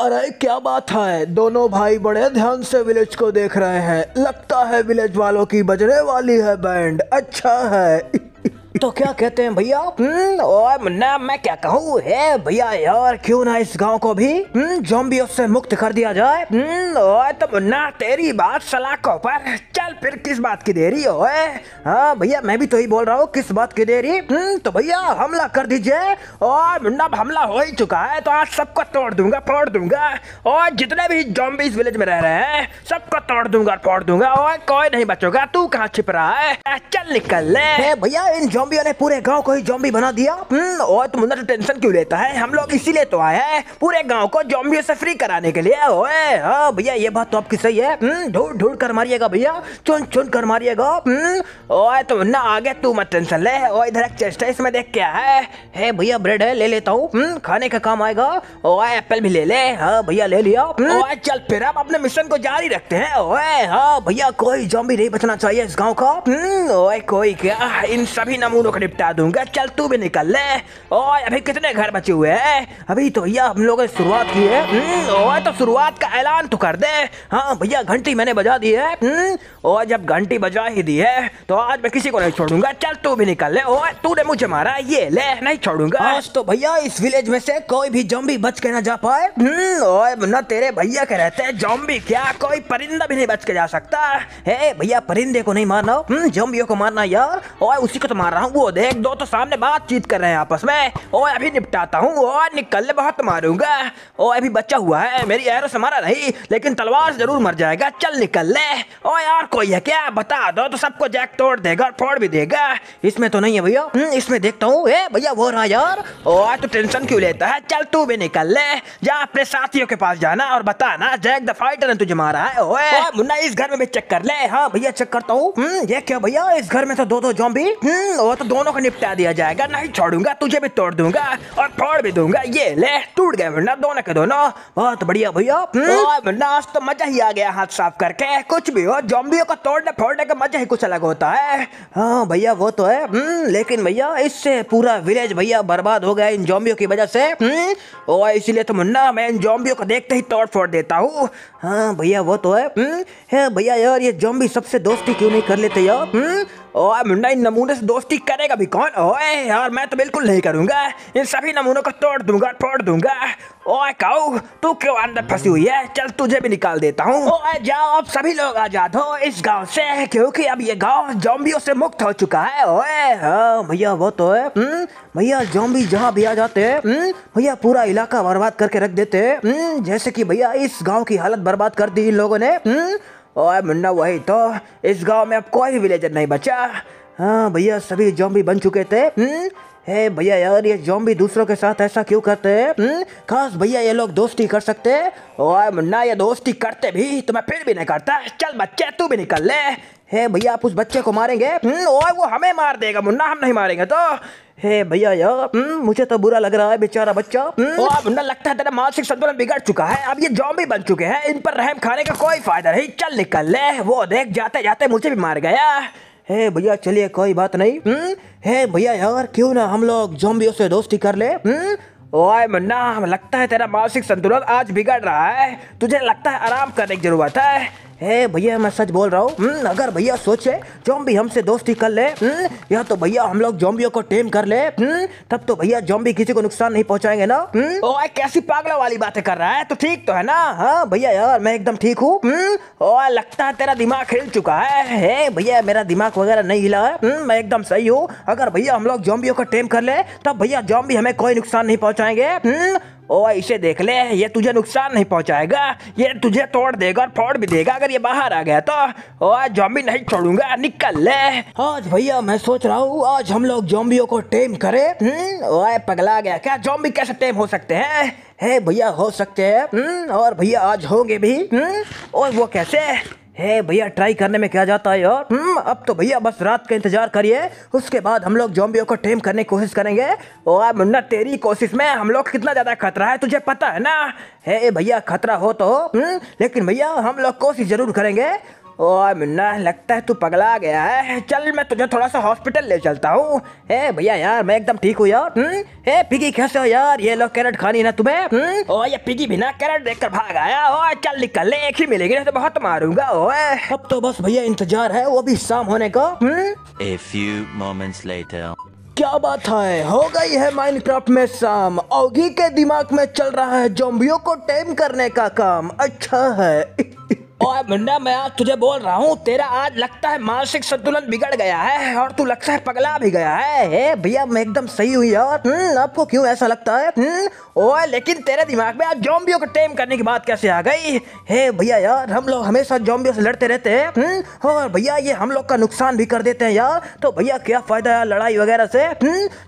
अरे क्या बात है दोनों भाई बड़े ध्यान से विलेज को देख रहे हैं लगता है विलेज वालों की बजने वाली है बैंड अच्छा है तो क्या कहते हैं भैया हम्म, और मुन्ना मैं क्या कहूँ है भैया यार क्यों ना इस गांव को भी जोम्बियों हम्म, से मुक्त कर दिया जाए हम्म, और तो मुन्ना तेरी बात सलाखों पर चल फिर किस बात की देरी हो हाँ, भैया मैं भी तो ही बोल रहा हूँ किस बात की देरी तो भैया हमला कर दीजिए और मुन्ना हमला हो ही चुका है तो आज सबको तोड़ दूंगा फोड़ दूंगा और जितने भी इस विलेज में रह रहे हैं सबको तोड़ दूंगा फोड़ दूंगा और कोई नहीं बचोगा तू कहाँ छिप रहा है चल निकल ले भैया इन जॉम्बी जॉम्बियों ने पूरे गांव को ही जॉम्बी बना दिया हम्म, और तुम तो टेंशन क्यों लेता है हम लोग इसीलिए तो आए हैं पूरे गांव को जॉम्बियों से फ्री कराने के लिए ओए भैया ये बात तो आपकी सही है हम्म, ढूंढ ढूंढ कर मारिएगा भैया चुन चुन कर मारिएगा हम्म, ओए तुम ना आगे तू मत टेंशन ले और इधर एक चेस्ट है इसमें देख क्या है हे भैया ब्रेड है ले लेता हूँ खाने का काम आएगा ओए एप्पल भी ले ले हाँ भैया ले लिया ओए चल फिर आप अपने मिशन को जारी रखते हैं ओए हाँ भैया कोई जॉम्बी नहीं बचना चाहिए इस गाँव का ओए कोई क्या इन सभी नमूने दोनों को निपटा दूंगा चल तू भी निकल ले और अभी कितने घर बचे हुए हैं अभी तो भैया हम लोगों ने शुरुआत की है और हम्म, तो शुरुआत का ऐलान तो कर दे हाँ भैया घंटी मैंने बजा दी है और हम्म, जब घंटी बजा ही दी है तो आज मैं किसी को नहीं छोड़ूंगा चल तू भी निकल ले और तूने मुझे मारा ये ले नहीं छोड़ूंगा आज तो भैया इस विलेज में से कोई भी जॉम्बी बच के ना जा पाए और हम्म, न तेरे भैया के रहते जॉम्बी क्या कोई परिंदा भी नहीं बच के जा सकता है भैया परिंदे को नहीं मारना जॉम्बियों को मारना यार और उसी को तो मार रहा हूँ वो देख दो तो सामने बातचीत कर रहे हैं आपस में और अभी निपटाता हूँ और निकल बहुत मारूंगा और अभी बच्चा हुआ है मेरी एरो से मारा नहीं लेकिन तलवार जरूर मर जाएगा चल निकल ले ओ यार कोई है क्या बता दो तो सबको जैक तोड़ देगा और फोड़ भी देगा इसमें तो नहीं है भैया हम्म, इसमें देखता हूँ भैया वो रहा यार और तो टेंशन क्यों लेता है चल तू भी निकल ले जा अपने साथियों के पास जाना और बताना जैक द फाइटर ने तुझे मारा है ओए मुन्ना इस घर में भी चेक कर ले हाँ भैया चेक करता हूँ हम्म, ये क्या भैया इस घर में तो दो दो जॉम्बी और तो दोनों को निपटा दिया जाएगा नहीं छोड़ूंगा तुझे भी तोड़ दूंगा और तोड़ भी दूंगा ये ले टूट गए वरना दोनों के दोनों बहुत बढ़िया भैया हम्म, आज तो मजा ही आ गया हाथ साफ करके कुछ भी हो जॉम्बियों को तोड़ने फोड़ने का मजा ही कुछ अलग होता है हाँ भैया वो तो है हम्म, लेकिन भैया इससे पूरा विलेज भैया बर्बाद हो गया इन जॉम्बियों की वजह से हम्म, इसीलिए तो मुन्ना मैं इन जॉम्बियों को देखते ही तोड़ फोड़ देता हूँ हाँ भैया वो तो है भैया यार ये जॉम्बी सबसे दोस्ती क्यों नहीं कर लेते यार ओए मुंडा इन नमूने से दोस्ती करेगा भी कौन ओए यार मैं तो बिल्कुल नहीं करूंगा इन सभी नमूनों को तोड़ दूंगा तोड़ दूंगा ओए काऊ तू क्यों अंदर फंसी हुई है चल तुझे भी निकाल देता हूँ ओए जाओ अब सभी लोग आजाद हो इस गांव से क्योंकि अब ये गांव जॉम्बियों से मुक्त हो चुका है ओए हाँ, भैया वो तो है हम्म, भैया जॉम्बी जहाँ भी आ जाते हैं हम्म, भैया पूरा इलाका बर्बाद करके रख देते हम्म, जैसे की भैया इस गाँव की हालत बर्बाद कर दी इन लोगों ने ओए मुन्ना वही तो इस गांव में अब कोई भी विलेजर नहीं बचा हाँ भैया सभी जॉम्बी बन चुके थे हुँ? हम्म? हे भैया यार ये जॉम्बी दूसरों के साथ ऐसा क्यों करते हैं खास हम्म? भैया ये लोग दोस्ती कर सकते हैं ओए मुन्ना ये दोस्ती करते भी तो मैं फिर भी नहीं करता चल बच्चे तू भी निकल ले हे भैया आप उस बच्चे को मारेंगे हम्म? ओए वो हमें मार देगा मुन्ना हम नहीं मारेंगे तो हे भैया यार हम्म, मुझे तो बुरा लग रहा है बेचारा बच्चा हम्म। ओ अब ना लगता है तेरा मानसिक संतुलन बिगड़ चुका है अब ये जॉम्बी बन चुके हैं इन पर रहम खाने का कोई फायदा नहीं चल निकल ले वो देख जाते जाते मुझे भी मार गया हे भैया चलिए कोई बात नहीं हे हम्म, भैया यार क्यों ना हम लोग जॉम्बियों से दोस्ती कर ले ओए मुन्ना लगता है तेरा मानसिक संतुलन आज बिगड़ रहा है तुझे लगता है आराम करने की जरूरत है है भैया मैं सच बोल रहा हूँ हम्म, अगर भैया सोचे जॉम्बी हमसे दोस्ती कर ले हम्म, या तो भैया हम लोग जॉम्बियों को टेम कर ले हम्म, तब तो भैया जॉम्बी किसी को नुकसान नहीं पहुँचाएंगे ना ओ कैसी पागल वाली बातें कर रहा है तो ठीक तो है ना हाँ भैया यार मैं एकदम ठीक हूँ लगता है तेरा दिमाग हिल चुका है, भैया मेरा दिमाग वगैरह नहीं हिला है मैं एकदम सही हूँ अगर भैया हम लोग जॉम्बियों को टेम कर ले तब भैया जॉम्बी हमें कोई नुकसान नहीं पहुँचाएंगे ओ इसे देख ले ये तुझे नुकसान नहीं पहुंचाएगा ये तुझे तोड़ देगा और फोड़ भी देगा अगर ये बाहर आ गया तो ओ जॉम्बी नहीं छोड़ूंगा निकल ले आज भैया मैं सोच रहा हूँ आज हम लोग जॉम्बियों को टेम करे ओए पगला गया क्या जॉम्बी कैसे टेम हो सकते हैं है भैया हो सकते हैं हम्म, और भैया आज होंगे भी हम्म, और वो कैसे हे भैया ट्राई करने में क्या जाता है यार हम्म, अब तो भैया बस रात का इंतजार करिए उसके बाद हम लोग जॉम्बियों को टेम करने की कोशिश करेंगे और मुन्ना तेरी कोशिश में हम लोग कितना ज़्यादा खतरा है तुझे पता है ना हे भैया खतरा हो तो हम्म लेकिन भैया हम लोग कोशिश ज़रूर करेंगे ओए मुन्ना लगता है तू पगला गया है चल मैं तुझे थोड़ा सा हॉस्पिटल ले चलता हूँ हे भैया यार मैं एकदम ठीक हूँ यार हे हम्म? पिगी कैसे हो यार ये लो कैरेट खानी ना तुम्हें हम्म? ओ ये पिगी बिना कैरेट देख कर भाग आया ओ चल निकल ले एक ही मिलेगी ना तो बहुत मारूंगा ओ अब तो बस भैया इंतजार है वो भी शाम होने को ए फ्यू मोमेंट्स लेटर क्या बात है हो गई है माइनक्राफ्ट में शाम औगी के दिमाग में चल रहा है जोम्बियों को टेम करने का काम अच्छा है और मुन्ना मैं आज तुझे बोल रहा हूँ तेरा आज लगता है मानसिक संतुलन बिगड़ गया है और तू लगता है पगला भी गया है भैया मैं एकदम सही हुई यार हम्म, आपको क्यों ऐसा लगता है हम्म, ओए लेकिन तेरे दिमाग में आज जॉम्बियो को टेम करने की बात कैसे आ गई हे भैया यार हम लोग हमेशा जॉम्बियो से लड़ते रहते हैं हम्म, और भैया ये हम लोग का नुकसान भी कर देते हैं यार तो भैया क्या फायदा यार लड़ाई वगैरह से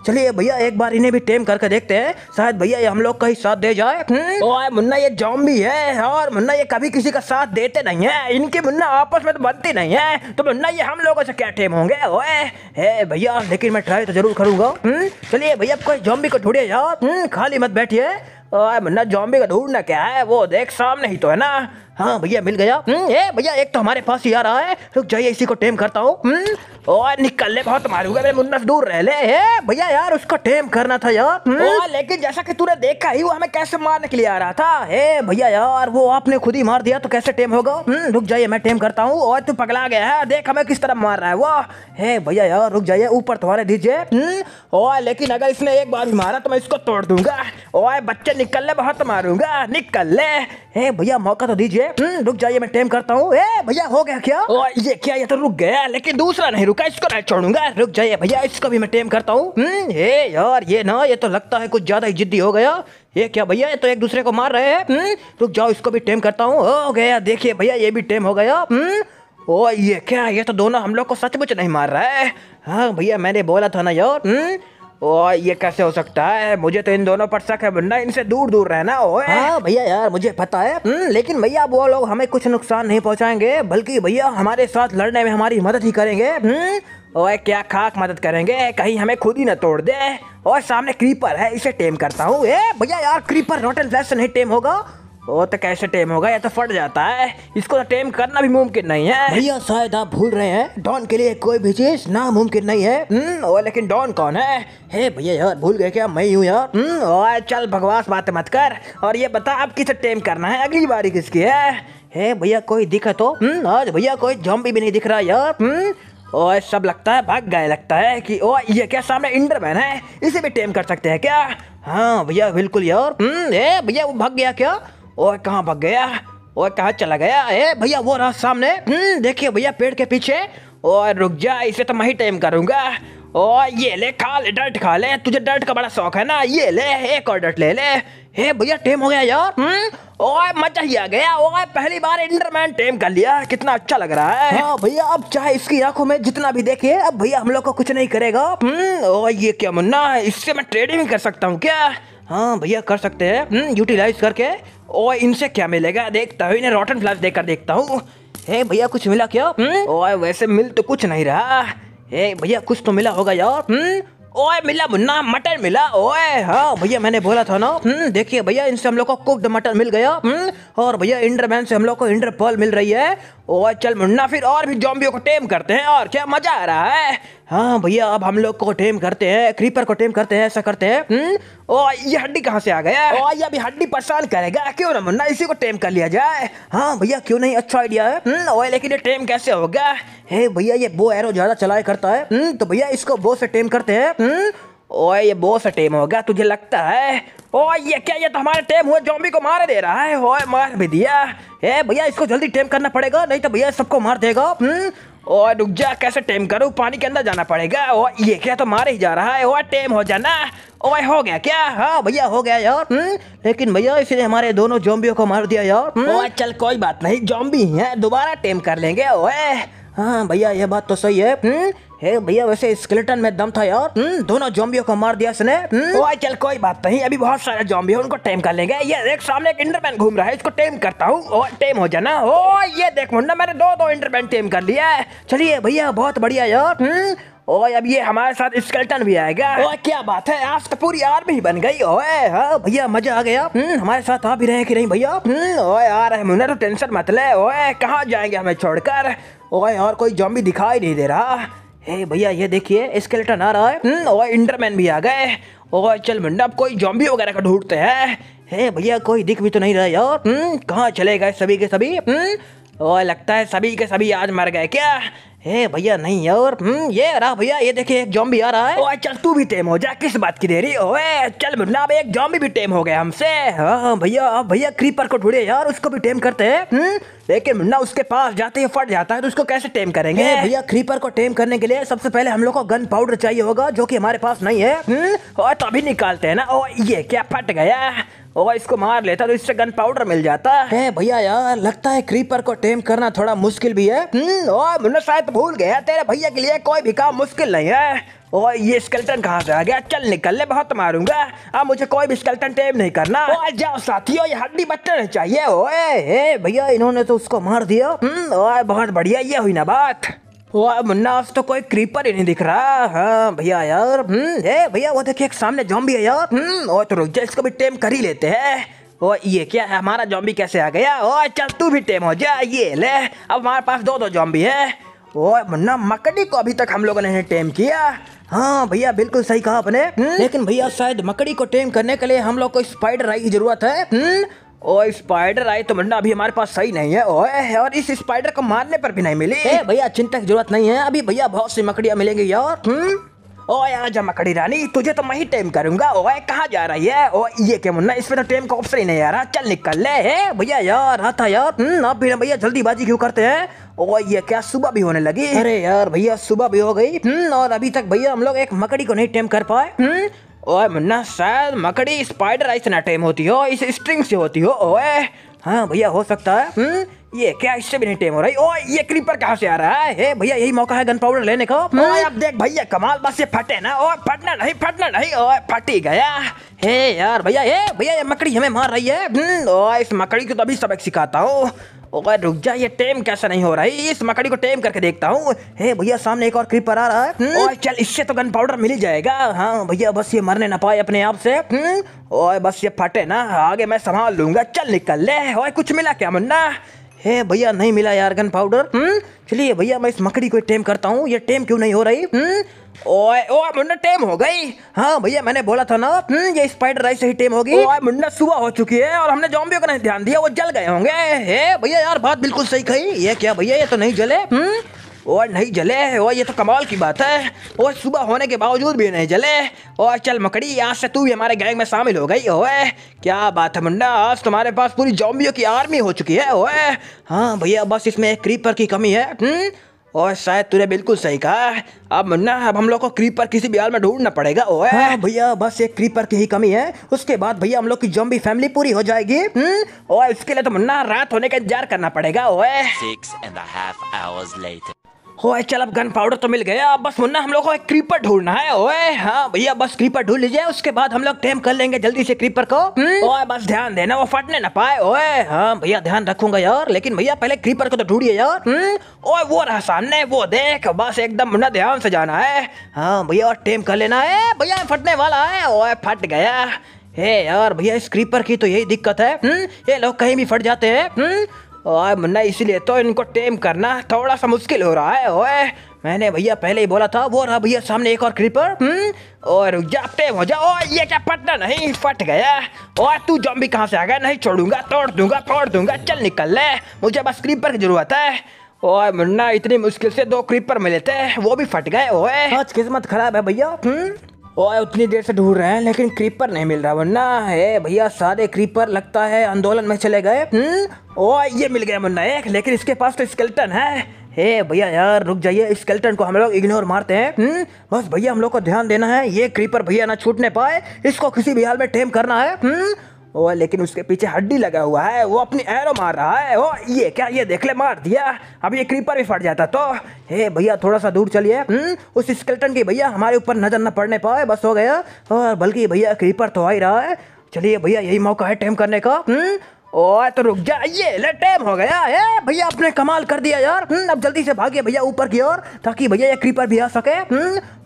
चलिए भैया एक बार इन्हें भी टेम करके देखते हैं शायद भैया ये हम लोग का ही साथ दे जाए ओए मुन्ना ये जॉम्बी है और मुन्ना ये कभी किसी का साथ देते नहीं है इनके मुन्ना आपस में तो बनती नहीं है तो मुन्ना ये हम लोगों से क्या टेम होंगे भैया लेकिन मैं ट्राई तो जरूर करूंगा हम्म, चलिए भैया कोई जॉम्बी को ढूंढे जाओ हम्म, खाली मत बैठिए मुन्ना जॉम्बी का ढूंढना क्या है वो देख सामने ही तो है ना हाँ भैया मिल गया हम्म, भैया एक तो हमारे पास ही आ रहा है रुक जाइए इसी को टेम करता हूँ और हम्म, निकल ले बहुत मारूंगा मेरे मुन्ना से दूर रह ले भैया यार उसको टेम करना था यार हम्म। लेकिन जैसा कि तूने देखा ही वो हमें कैसे मारने के लिए आ रहा था हे भैया यार वो आपने खुद ही मार दिया तो कैसे टेम होगा रुक जाइए मैं टेम करता हूँ और तू पकड़ा गया है देख हमें किस तरह मार रहा है वो हे भैया यार रुक जाइए ऊपर तुम्हारे तो दीजिए लेकिन अगर इसने एक बार मारा तो मैं इसको तोड़ दूंगा और बच्चे निकल ले बहुत मारूंगा निकल ले भैया मौका तो दीजिए हम्म, रुक जाइए मैं टेम करता हूँ भैया हो गया क्या ओ, ये क्या ये तो रुक गया लेकिन दूसरा नहीं रुका इसको नहीं छोड़ूंगा रुक जाइए भैया इसको भी मैं टेम करता हूँ हम्म, यार ये ना ये तो लगता है कुछ ज्यादा ही जिद्दी हो गया ये क्या भैया ये तो एक दूसरे को मार रहे है हम्म, रुक जाओ इसको भी टेम करता हूँ हो गया देखिए भैया ये भी टेम हो गया ओ ये क्या ये तो दोनों हम लोग को सचमुच नहीं मार रहा है हाँ भैया मैंने बोला था ना यार ओ ये कैसे हो सकता है मुझे तो इन दोनों पर शक है मुन्ना इनसे दूर दूर रहना हो हाँ भैया यार मुझे पता है हम्म, लेकिन भैया वो लोग हमें कुछ नुकसान नहीं पहुंचाएंगे बल्कि भैया हमारे साथ लड़ने में हमारी मदद ही करेंगे हम्म, ओए क्या खाक मदद करेंगे कहीं हमें खुद ही ना तोड़ दे और सामने क्रीपर है इसे टेम करता हूँ भैया यार क्रीपर रोटन फ्लैश नहीं टेम होगा वो तो कैसे टेम होगा या तो फट जाता है इसको तो टेम करना भी मुमकिन नहीं है भैया शायद आप भूल रहे हैं डॉन के लिए कोई भी चीज नामुमकिन नहीं है हम्म, वो लेकिन डॉन कौन है हे भैया यार भूल गए क्या मैं हूँ यार और हम्म, चल भगवास बात मत कर और ये बता अब किसे टेम करना है अगली बारी किसकी है हे भैया कोई दिक्कत तो। हो हम्म, आज भैया कोई जम भी नहीं दिख रहा यार ओए सब लगता है भाग गए लगता है कि ओ ये क्या सामने इंडरमैन है इसे भी टेम कर सकते हैं क्या हाँ भैया बिल्कुल यार ए भैया वो भाग गया क्या ओए कहाँ भाग गया ओए कहाँ चला गया ए भैया वो रहा सामने हम्म, देखिए भैया पेड़ के पीछे ओए रुक जा इसे तो मैं ही टाइम करूंगा ओ ये ले खा ले डर्ट खा ले तुझे डर्ट का बड़ा शौक है ना ये ले एक और डर्ट ले ले हे भैया टेम हो गया यार हम्म ओए मजा ही आ गया ओए पहली बार इंडरमैन टेम कर लिया कितना अच्छा लग रहा है हाँ भैया अब चाहे इसकी आंखों में जितना भी देखिए अब भैया हम लोग को कुछ नहीं करेगा हम्म ओए ये क्या मुन्ना इससे मैं ट्रेडिंग कर सकता हूँ क्या हाँ भैया कर सकते हैं यूटिलाइज हम्म, करके ओए इनसे क्या मिलेगा देखता हूँ इन्हें रोटन फ्लैश देकर देखता हूँ हे भैया कुछ मिला क्या हम्म? ओए वैसे मिल तो कुछ नहीं रहा हे भैया कुछ तो मिला होगा यार हम्म? ओए मिला मुन्ना मटन मिला ओए हाँ भैया मैंने बोला था ना हम्म? देखिए भैया इनसे हम लोग को कुक्ड मटन मिल गया और भैया इंडरमैन से हम लोग को इंडर पर्ल मिल रही है ओ चल मुन्ना फिर और भी जॉम्बियों को टेम करते हैं और क्या मजा आ रहा है हाँ भैया अब हम लोग को टेम करते हैं क्रीपर को टेम करते हैं ऐसा करते हैं हम्म? ओ ये हड्डी कहाँ से आ गया ओ ये अभी हड्डी परेशान करेगा क्यों ना मुन्ना इसी को टेम कर लिया जाए हाँ भैया क्यों नहीं अच्छा आइडिया है हम्म? ओ लेकिन ये टेम कैसे होगा हे भैया ये बो एरो ज्यादा चलाया करता है हम्म? तो भैया इसको बो से टेम करते हैं ओए ये बो से टेम होगा तुझे लगता है ये क्या ये तो हमारे टेम हुए जॉम्बी को मार दे रहा है ओए मार भी दिया ए भैया इसको जल्दी टेम करना पड़ेगा नहीं तो भैया सबको मार देगा और हम्म? रुक जा कैसे टेम करूँ पानी के अंदर जाना पड़ेगा ओ ये क्या तो मारे ही जा रहा है ओ टेम हो जाना ओए हो गया क्या हाँ भैया हो गया यार हुँ? हम्म? लेकिन भैया इसने हमारे दोनों जॉम्बियों को मार दिया यार हम्म? ओए चल कोई बात नहीं जॉम्बी है दोबारा टेम कर लेंगे ओए हाँ भैया यह बात तो सही है हम्म, हे भैया वैसे स्केलेटन में दम था यार हम्म, दोनों जॉम्बियों को मार दिया इसने हम्म। ओए चल कोई बात नहीं अभी बहुत सारे जोम्बी उनको टेम कर लेंगे ये एक सामने एक इंटरमैन घूम रहा है इसको टेम करता हूँ टेम हो जाना ओ ये देख मुन्ना मैंने दो दो इंटरमैन टेम कर लिया है चलिए भैया बहुत बढ़िया यार ओए अब ये हमारे साथ स्केलेटन भी आएगा ओए क्या बात है आज तो पूरी आर्मी ही बन गई ओए हाँ भैया मजा आ गया हम्म हमारे साथ आप भी रहे कि नहीं भैया ओए आ रहे मुन्ना तो टेंशन मत ले ओए कहाँ जाएंगे हमें छोड़कर ओए और कोई जॉम्बी दिखाई नहीं दे रहा हे भैया ये देखिए स्केलेटन आ रहा है हम्म, ओए इंडरमैन भी आ गए ओए चल मंडा अब कोई जॉम्बी वगैरह का ढूंढते हैं हे भैया कोई दिख भी तो नहीं रहा यार हम्म, कहाँ चले गए सभी के सभी हम्म, ओए लगता है सभी के सभी आज मर गए क्या हे भैया नहीं और हम्म, ये रहा भैया ये देखिए एक जॉम्बी आ रहा है ओए चल तू भी टेम हो जा किस बात की देरी ओए चल मुन्ना अब एक जॉम्बी भी टेम हो गया हमसे हाँ, हाँ भैया भैया क्रीपर को ढूंढे यार उसको भी टेम करते हैं हम्म? लेकिन मुन्ना उसके पास जाते ही फट जाता है तो उसको कैसे टेम करेंगे भैया क्रीपर को टेम करने के लिए सबसे पहले हम लोग को गन पाउडर चाहिए होगा जो की हमारे पास नहीं है तो तभी निकालते है ना ओ ये क्या फट गया और इसको मार लेता तो इससे गन पाउडर मिल जाता है भैया यार लगता है क्रीपर को टेम करना थोड़ा मुश्किल भी है हम्म, मुन्ना शायद भूल गया तेरे भैया के लिए कोई भी काम मुश्किल नहीं है ओ ये स्केल्टन कहाँ से आ गया चल निकल ले बहुत मारूंगा अब मुझे कोई भी स्केल्टन टेम नहीं करना ओ जाओ साथियों ये हड्डी बच्चा नहीं चाहिए ओए भैया इन्होंने तो उसको मार दिया हम्म, ओए बहुत बढ़िया ये हुई ना बात वाह मुन्ना आज तो कोई क्रीपर ही नहीं दिख रहा हाँ भैया यार हम्म ए भैया वो देखिए एक सामने जॉम्बी है यार हम्म और तो रुक जा इसको भी टेम कर ही लेते हैं ओ ये क्या है हमारा जॉम्बी कैसे आ गया ओ चल तू भी टेम हो जा ये ले अब हमारे पास दो दो जॉम्बी है ओ मुन्ना मकड़ी को अभी तक हम लोगों ने टेम किया हाँ भैया बिल्कुल सही कहा आपने हम्म, लेकिन भैया शायद मकड़ी को टेम करने के लिए हम लोग को स्पाइडर आई की जरूरत है हुँ? हम्म, ओ स्पाइडर आई तो मंडा अभी हमारे पास सही नहीं है ओए और इस स्पाइडर को मारने पर भी नहीं मिली भैया चिंता की जरूरत नहीं है अभी भैया बहुत सी मकड़ियाँ मिलेंगी यार हुँ? हम्म? ओए आजा मकड़ी रानी तुझे तो मैं ही टेम करूंगा ओए कहाँ जा रही है ओ ये क्या मुन्ना इसमें तो टेम का ऑप्शन ही नहीं आ रहा चल निकल ले हे भैया यार हथा हाँ यार हम्म, आप भी भैया जल्दीबाजी क्यों करते हैं ओ ये क्या सुबह भी होने लगी अरे यार भैया सुबह भी हो गई हम्म, और अभी तक भैया हम लोग एक मकड़ी को नहीं टेम कर पाए ओए मुन्ना शायद मकड़ी स्पाइडर आइस ना टाइम होती हो इस स्ट्रिंग से होती हो ओए हाँ भैया हो सकता है हुँ? हम्म, ये क्या इससे भी नहीं टेम हो रही ओ ये क्रीपर कहाँ से आ रहा है हे भैया यही मौका है गन पाउडर लेने का हम्म। ओए अब देख भैया कमाल बस ये फटे ना ओए फटना नहीं फटना नहीं ओए फट ही गया हे यार भैया हे भैया ये मकड़ी हमें मार रही है हम्म, ओए इस मकड़ी को तो अभी सबक सिखाता हूँ ओगा रुक जा ये टेम कैसे नहीं हो रहा है इस मकड़ी को टेम करके देखता हूँ हे भैया सामने एक और क्रीपर आ रहा है हम्म। ओए चल इससे तो गन पाउडर मिल जाएगा हाँ भैया बस ये मरने ना पाए अपने आप से हम्म। ओए बस ये फटे ना आगे मैं संभाल लूंगा चल निकल ले ओए कुछ मिला क्या मुन्ना है भैया नहीं मिला यार गन पाउडर हम्म? चलिए भैया मैं इस मकड़ी को टेम करता हूँ ये टेम क्यों नहीं हो रही हुँ? हम्म? ओए ओ मुन्ना टेम हो गई हाँ भैया मैंने बोला था ना हम्म, ये स्पाइडर से ही टेम होगी ओए मुन्ना सुबह हो चुकी है और हमने जॉम्बियो का नहीं ध्यान दिया वो जल गए होंगे हे भैया यार बात बिल्कुल सही कही ये क्या भैया ये तो नहीं जले हुँ? और नहीं जले और ये तो कमाल की बात है और सुबह होने के बावजूद भी नहीं जले और चल मकड़ी आज से तू भी हमारे गैंग में शामिल हो गई ओए क्या बात है मुन्ना आज तुम्हारे पास पूरी जॉम्बियों की आर्मी हो चुकी है ओए हाँ भैया बस इसमें एक क्रीपर की कमी है हुँ? हम्म? और शायद तूने बिल्कुल सही कहा अब मुन्ना अब हम लोग को क्रीपर किसी भी हाल में ढूंढना पड़ेगा ओए हाँ भैया बस एक क्रीपर की ही कमी है उसके बाद भैया हम लोग की जॉम्बी फैमिली पूरी हो जाएगी हुँ? हम्म? और इसके लिए तो मुन्ना रात होने का इंतजार करना पड़ेगा ओए ओए चल अब गन पाउडर तो मिल गया अब बस मुन्ना हम लोग को एक क्रीपर ढूंढना है ओए हाँ भैया बस क्रीपर ढूंढ लीजिए उसके बाद हम लोग टेम कर लेंगे जल्दी से क्रीपर को हम्म। ओए बस ध्यान देना वो फटने ना पाए ओए हाँ भैया ध्यान रखूंगा यार लेकिन भैया पहले क्रीपर को तो ढूंढिए यार हम्म। ओए वो रहा सामने वो देख बस एकदम मुन्ना ध्यान से जाना है हाँ भैया और टेम कर लेना है भैया फटने वाला है ओए फट गया हे यार भैया इस क्रीपर की तो यही दिक्कत है हम्म, ये लोग कहीं भी फट जाते हैं ओए मुन्ना इसीलिए तो इनको टेम करना थोड़ा सा मुश्किल हो रहा है ओए मैंने भैया पहले ही बोला था वो रहा भैया सामने एक और क्रीपर हम्म और जाते हो जाओ ये क्या पटना नहीं फट गया और तू भी कहाँ से आ गया नहीं छोड़ूंगा तोड़ दूंगा फोड़ दूंगा चल निकल ले मुझे बस क्रीपर की जरूरत है ओए मुन्ना इतनी मुश्किल से दो क्रीपर मिले थे वो भी फट गए ओए आज किस्मत खराब है भैया हम्म? और उतनी देर से ढूंढ रहे हैं लेकिन क्रीपर नहीं मिल रहा वरना है भैया सारे क्रीपर लगता है आंदोलन में चले गए हम्म? ओ ये मिल गया मुन्ना एक लेकिन इसके पास तो स्केल्टन है हे भैया यार रुक जाइए स्केल्टन को हम लोग इग्नोर मारते हैं हुँ? हम्म? बस भैया हम लोग को ध्यान देना है ये क्रीपर भैया ना छूटने पाए इसको किसी भी हाल में टेम करना है हुँ? हम्म? वो लेकिन उसके पीछे हड्डी लगा हुआ है वो अपनी एरो मार रहा है ओ ये क्या ये देख ले मार दिया अब ये क्रीपर भी फट जाता तो हे भैया थोड़ा सा दूर चलिए हम्म, उस स्केल्टन की भैया हमारे ऊपर नज़र न पड़ने पाए बस हो गया और बल्कि भैया क्रीपर तो आ ही रहा है चलिए भैया यही मौका है टेम करने का हुँ? हम्म, ओ तो रुक जा ये ले टेम हो गया है भैया आपने कमाल कर दिया यार हम्म, अब जल्दी से भागिए भैया ऊपर की ओर ताकि भैया ये क्रीपर भी आ सके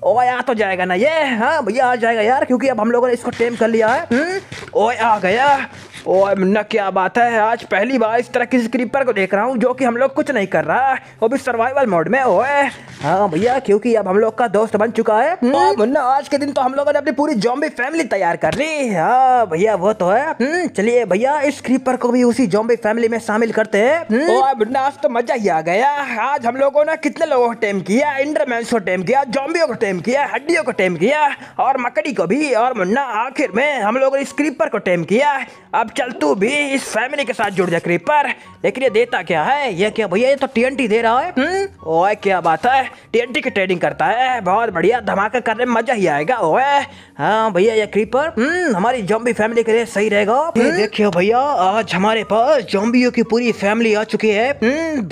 ओ आ तो जाएगा ना ये हाँ भैया आ जाएगा यार क्योंकि अब हम लोगों ने इसको टेम कर लिया है हुँ? ôi à cái á à, ओ मुन्ना क्या बात है आज पहली बार इस तरह की स्क्रीपर को देख रहा हूँ जो कि हम लोग कुछ नहीं कर रहा वो भी सर्वाइवल मोड में ओए हाँ भैया क्योंकि अब हम लोग का दोस्त बन चुका है हम्म। मुन्ना आज के दिन तो हम लोगों ने अपनी पूरी जॉम्बी फैमिली तैयार कर ली हाँ भैया वो तो है हम्म, चलिए भैया इस क्रीपर को भी उसी जॉम्बी फैमिली में शामिल करते हैं हम्म। मुन्ना आज तो मजा ही आ गया आज हम लोगो ने कितने लोगों को टेम किया इंडरमैन को टेम किया जॉम्बियों को टेम किया हड्डियों को टेम किया और मकड़ी को भी और मुन्ना आखिर में हम लोगों ने इस क्रीपर को टेम किया अब चल तू भी इस फैमिली के साथ जुड़ जा क्रीपर लेकिन ये देता क्या है ये क्या भैया ये तो टीएनटी दे रहा है हम्म? ओए क्या बात है टीएनटी की ट्रेडिंग करता है बहुत बढ़िया धमाका करने में मजा ही आएगा ओए हाँ भैया ये क्रीपर हम्म, हमारी जॉम्बी फैमिली के लिए सही रहेगा हम्म? देखियो भैया आज हमारे पास जॉम्बियों की पूरी फैमिली आ चुकी है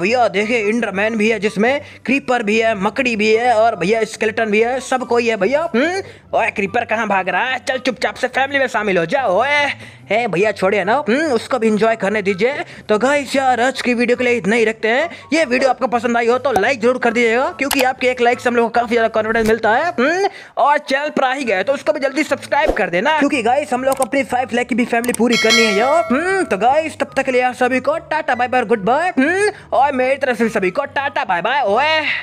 भैया देखे इंडरमैन भी है जिसमे क्रीपर भी है मकड़ी भी है और भैया स्केलेटन भी है सब कोई है भैया ओए क्रीपर कहाँ भाग रहा है चल चुपचाप से फैमिली में शामिल हो जाओ ओए भैया छोड़ कॉमेडी है ना हम्म, उसको भी इंजॉय करने दीजिए तो गाइस यार आज की वीडियो के लिए इतना ही रखते हैं ये वीडियो आपको पसंद आई हो तो लाइक जरूर कर दीजिएगा क्योंकि आपके एक लाइक से हम लोग को काफी ज्यादा कॉन्फिडेंस मिलता है हम्म, और चैनल पर आ ही गए तो उसको भी जल्दी सब्सक्राइब कर देना क्योंकि गाइस हम लोग अपनी फाइव लाख की भी फैमिली पूरी करनी है यार हम्म, तो गाइस तब तक के लिए सभी को tata bye bye goodbye और मेरी तरफ से सभी को टाटा बाय बाय